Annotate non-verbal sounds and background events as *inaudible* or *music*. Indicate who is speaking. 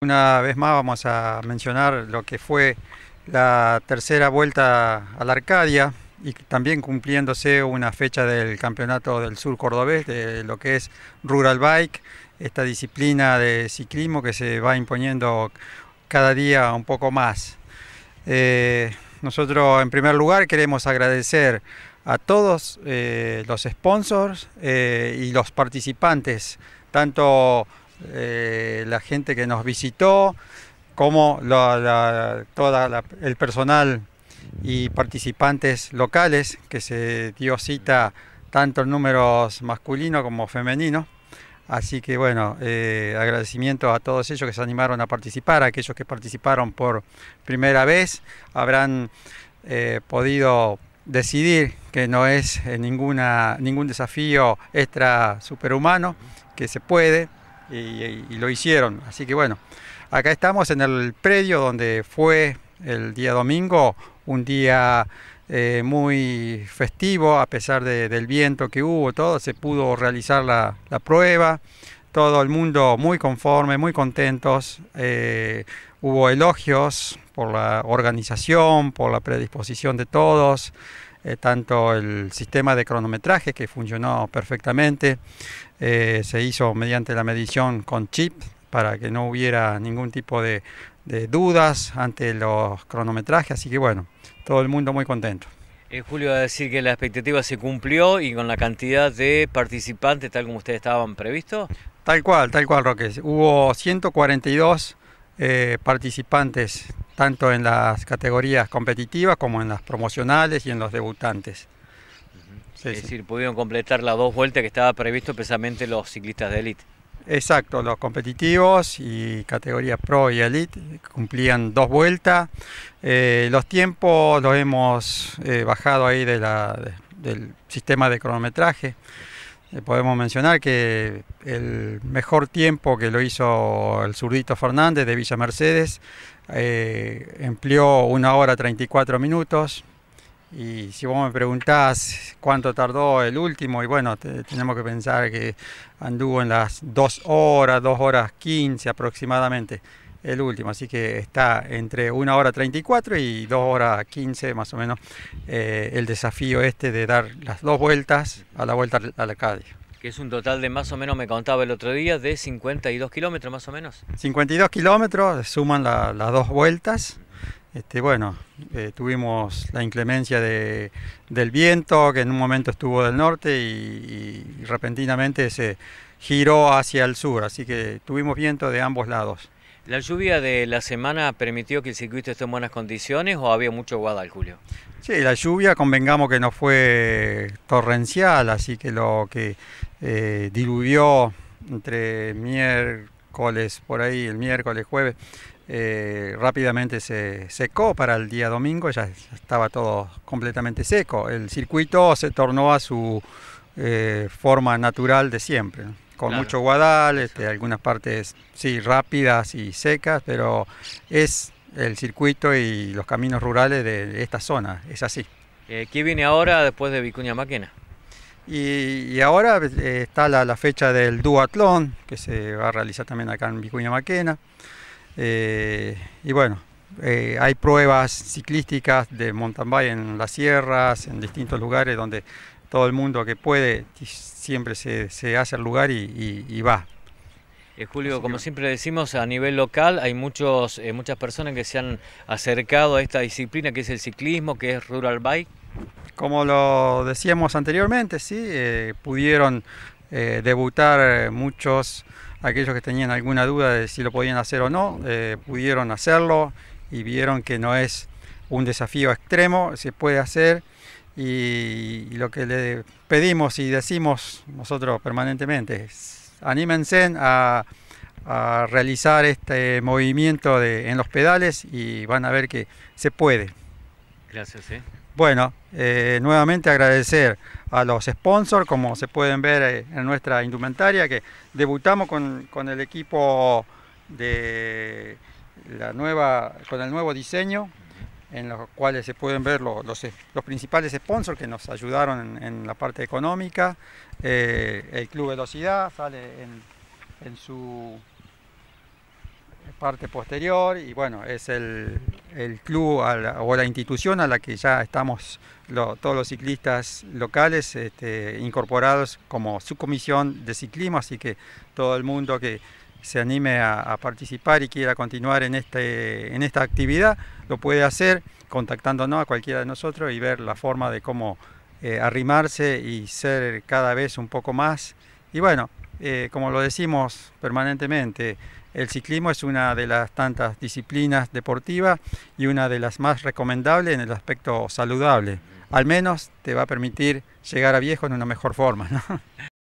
Speaker 1: Una vez más vamos a mencionar lo que fue la tercera vuelta a la Arcadia y también cumpliéndose una fecha del Campeonato del Sur Cordobés de lo que es Rural Bike, esta disciplina de ciclismo que se va imponiendo cada día un poco más. Eh, nosotros en primer lugar queremos agradecer a todos eh, los sponsors eh, y los participantes, tanto eh, la gente que nos visitó, como todo el personal y participantes locales que se dio cita tanto en números masculinos como femeninos. Así que bueno, eh, agradecimiento a todos ellos que se animaron a participar, aquellos que participaron por primera vez, habrán eh, podido decidir que no es ninguna, ningún desafío extra superhumano, que se puede, y, lo hicieron. Así que bueno, acá estamos en el predio donde fue el día domingo, un día eh, muy festivo, a pesar de, del viento que hubo, todo, se pudo realizar la, prueba, todo el mundo muy conforme, muy contentos, eh, hubo elogios por la organización, por la predisposición de todos, eh, tanto el sistema de cronometraje que funcionó perfectamente, eh, se hizo mediante la medición con chip para que no hubiera ningún tipo de, dudas ante los cronometrajes, así que bueno, todo el mundo muy contento.
Speaker 2: Eh, Julio va a decir que la expectativa se cumplió y con la cantidad de participantes tal como ustedes estaban previsto
Speaker 1: Tal cual, tal cual, Roque. Hubo 142 eh, participantes tanto en las categorías competitivas como en las promocionales y en los debutantes.
Speaker 2: es decir, pudieron completar las dos vueltas que estaba previsto precisamente los ciclistas de élite.
Speaker 1: Exacto, los competitivos y categorías pro y elite cumplían dos vueltas. Eh, los tiempos los hemos eh, bajado ahí del sistema de cronometraje. Eh, podemos mencionar que el mejor tiempo que lo hizo el zurdito Fernández de Villa Mercedes eh, empleó una hora 34 minutos. Y si vos me preguntás cuánto tardó el último, y bueno, tenemos que pensar que anduvo en las 2 horas, 2 horas 15 aproximadamente el último, así que está entre 1 hora 34 y 2 horas 15 más o menos eh, el desafío este de dar las dos vueltas a la vuelta a la calle.
Speaker 2: Que es un total de más o menos, me contaba el otro día, de 52 kilómetros más o menos.
Speaker 1: 52 kilómetros, suman las dos vueltas. Este, bueno, eh, tuvimos la inclemencia de, del viento que en un momento estuvo del norte y repentinamente se giró hacia el sur, así que tuvimos viento de ambos lados.
Speaker 2: ¿La lluvia de la semana permitió que el circuito esté en buenas condiciones o había mucho guadal, Julio?
Speaker 1: Sí, la lluvia convengamos que no fue torrencial, así que lo que eh, entre miércoles, por ahí, el miércoles, jueves, eh, rápidamente se secó para el día domingo, ya estaba todo completamente seco. El circuito se tornó a su eh, forma natural de siempre con mucho guadal, este, algunas partes sí rápidas y secas, pero es el circuito y los caminos rurales de esta zona, es así.
Speaker 2: Eh, ¿Qué viene ahora después de Vicuña Maquena? Y, ahora eh,
Speaker 1: está la, fecha del duatlón, que se va a realizar también acá en Vicuña Maquena. Eh, y bueno, eh, hay pruebas ciclísticas de mountain en las sierras, en distintos lugares donde todo el mundo que puede siempre se, hace el lugar y, va.
Speaker 2: Eh, Julio, como siempre decimos, a nivel local hay muchos, eh, muchas personas que se han acercado a esta disciplina que es el ciclismo, que es Rural Bike.
Speaker 1: Como lo decíamos anteriormente, sí, eh, pudieron debutar muchos, aquellos que tenían alguna duda de si lo podían hacer o no, pudieron hacerlo y vieron que no es un desafío extremo, se puede hacer y lo que le pedimos y decimos nosotros permanentemente es anímense a, realizar este movimiento en los pedales y van a ver que se puede. Gracias. ¿eh? Bueno, eh, nuevamente agradecer a los sponsors, como se pueden ver eh, en nuestra indumentaria, que debutamos con, con el equipo de la nueva, con el nuevo diseño en los cuales se pueden ver los, eh, los, principales sponsors que nos ayudaron en, la parte económica. Eh, el Club Velocidad sale en, su parte posterior y bueno, es el, el club o la institución a la que ya estamos todos los ciclistas locales este, incorporados como subcomisión de ciclismo, así que todo el mundo que se anime a, participar y quiera continuar en, este, en esta actividad, lo puede hacer contactándonos a cualquiera de nosotros y ver la forma de cómo eh, arrimarse y ser cada vez un poco más. Y bueno, eh, como lo decimos permanentemente, el ciclismo es una de las tantas disciplinas deportivas y una de las más recomendables en el aspecto saludable. Al menos te va a permitir llegar a viejo en una mejor forma. *laughs*